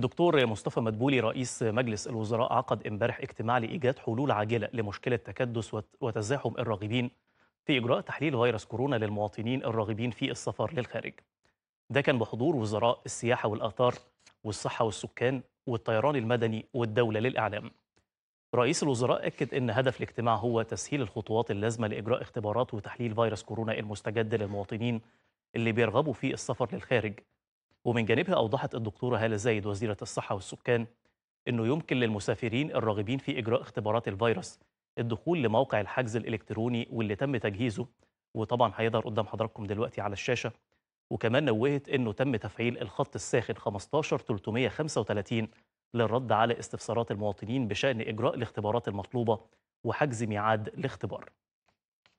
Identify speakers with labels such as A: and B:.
A: دكتور مصطفى مدبولي رئيس مجلس الوزراء عقد امبارح اجتماع لايجاد حلول عاجله لمشكله تكدس وتزاحم الراغبين في اجراء تحليل فيروس كورونا للمواطنين الراغبين في السفر للخارج. ده كان بحضور وزراء السياحه والاثار والصحه والسكان والطيران المدني والدوله للاعلام. رئيس الوزراء اكد ان هدف الاجتماع هو تسهيل الخطوات اللازمه لاجراء اختبارات وتحليل فيروس كورونا المستجد للمواطنين اللي بيرغبوا في السفر للخارج ومن جانبها أوضحت الدكتورة هالة زايد وزيرة الصحة والسكان أنه يمكن للمسافرين الراغبين في إجراء اختبارات الفيروس الدخول لموقع الحجز الإلكتروني واللي تم تجهيزه وطبعا هيظهر قدام حضراتكم دلوقتي على الشاشة وكمان نوهت أنه تم تفعيل الخط الساخن 15335 للرد على استفسارات المواطنين بشأن إجراء الاختبارات المطلوبة وحجز ميعاد الاختبار